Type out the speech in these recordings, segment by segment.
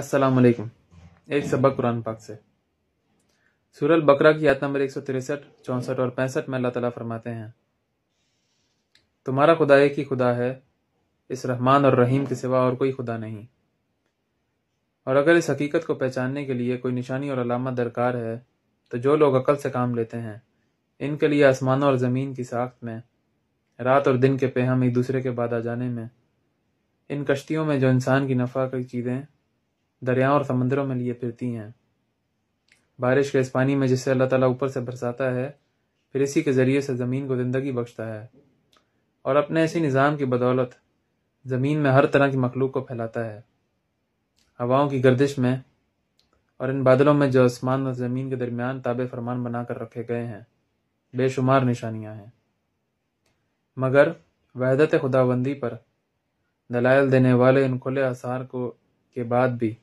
अस्सलाम वालेकुम एक सबक कुरान पाक से सूरल बकरा की याद नंबर एक सौ तिरसठ चौंसठ और पैंसठ में अल्लाह ताला फरमाते हैं तुम्हारा खुदा एक ही खुदा है इस रहमान और रहीम के सिवा और कोई खुदा नहीं और अगर इस हकीकत को पहचानने के लिए कोई निशानी और अलामत दरकार है तो जो लोग अकल से काम लेते हैं इनके लिए आसमानों और ज़मीन की साख्त में रात और दिन के पेहम एक दूसरे के बाद आ जाने में इन कश्तियों में जो इंसान की नफा की चीज़ें दरियाओं और समंदरों में लिए फिरती हैं बारिश के इस पानी में जिसे अल्लाह ताला ऊपर से बरसाता है फिर इसी के ज़रिए से ज़मीन को ज़िंदगी बख्शता है और अपने इसी निज़ाम की बदौलत ज़मीन में हर तरह की मखलूक को फैलाता है हवाओं की गर्दिश में और इन बादलों में जो आसमान और ज़मीन के दरमियान ताबे फरमान बनाकर रखे गए हैं बेशुमार निशानियां हैं मगर वहदत खुदाबंदी पर दलायल देने वाले इन खुले आसार को के बाद भी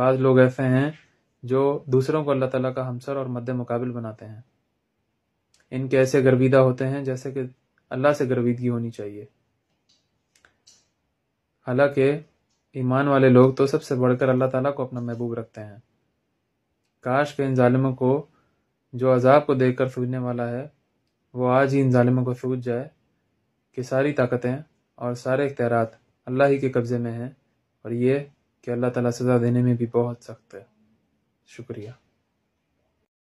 बाद लोग ऐसे हैं जो दूसरों को अल्लाह ताला का हमसर और मद्द मुकाबिल बनाते हैं इनके ऐसे गर्विदा होते हैं जैसे कि अल्लाह से गर्विदगी होनी चाहिए हालांकि ईमान वाले लोग तो सबसे बढ़कर अल्लाह ताला को अपना महबूब रखते हैं काश के इन ालिमों को जो अजाब को देखकर सूझने वाला है वो आज ही इन ालिमों को सूझ जाए कि सारी ताकतें और सारे इख्तियार अल्लाह ही के कब्ज़े में हैं और ये कि अल्लाह ताला सज़ा देने में भी बहुत सख्त है शुक्रिया